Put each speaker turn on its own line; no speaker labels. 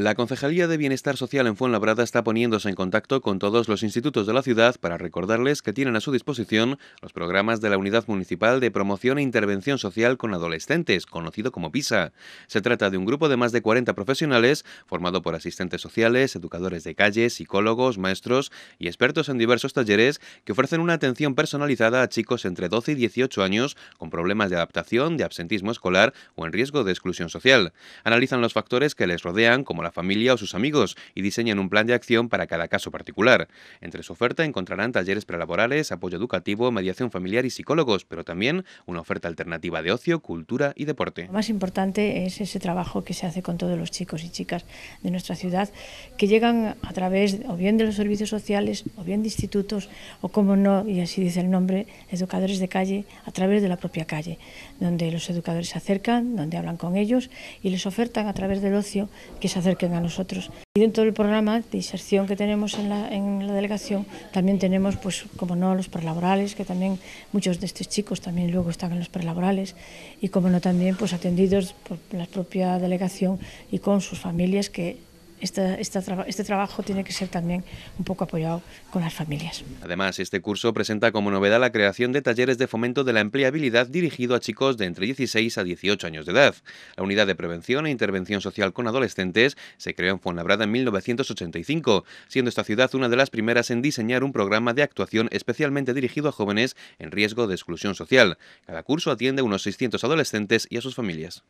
La Concejalía de Bienestar Social en Fuenlabrada está poniéndose en contacto con todos los institutos de la ciudad para recordarles que tienen a su disposición los programas de la Unidad Municipal de Promoción e Intervención Social con Adolescentes, conocido como PISA. Se trata de un grupo de más de 40 profesionales formado por asistentes sociales, educadores de calle, psicólogos, maestros y expertos en diversos talleres que ofrecen una atención personalizada a chicos entre 12 y 18 años con problemas de adaptación, de absentismo escolar o en riesgo de exclusión social. Analizan los factores que les rodean como la familia o sus amigos y diseñan un plan de acción para cada caso particular. Entre su oferta encontrarán talleres prelaborales, apoyo educativo, mediación familiar y psicólogos, pero también una oferta alternativa de ocio, cultura y deporte. Lo
más importante es ese trabajo que se hace con todos los chicos y chicas de nuestra ciudad que llegan a través o bien de los servicios sociales o bien de institutos o como no, y así dice el nombre, educadores de calle a través de la propia calle, donde los educadores se acercan, donde hablan con ellos y les ofertan a través del ocio que se acercan a nosotros. Y dentro del programa de inserción que tenemos en la, delegación, también tenemos, pues, como no, los prelaborales, que también muchos de estos chicos también luego están en los prelaborales, y como no, también pues, atendidos por la propia delegación y con sus familias que este trabajo tiene que ser también un poco apoyado con las familias.
Además, este curso presenta como novedad la creación de talleres de fomento de la empleabilidad dirigido a chicos de entre 16 a 18 años de edad. La unidad de prevención e intervención social con adolescentes se creó en Fuenlabrada en 1985, siendo esta ciudad una de las primeras en diseñar un programa de actuación especialmente dirigido a jóvenes en riesgo de exclusión social. Cada curso atiende a unos 600 adolescentes y a sus familias.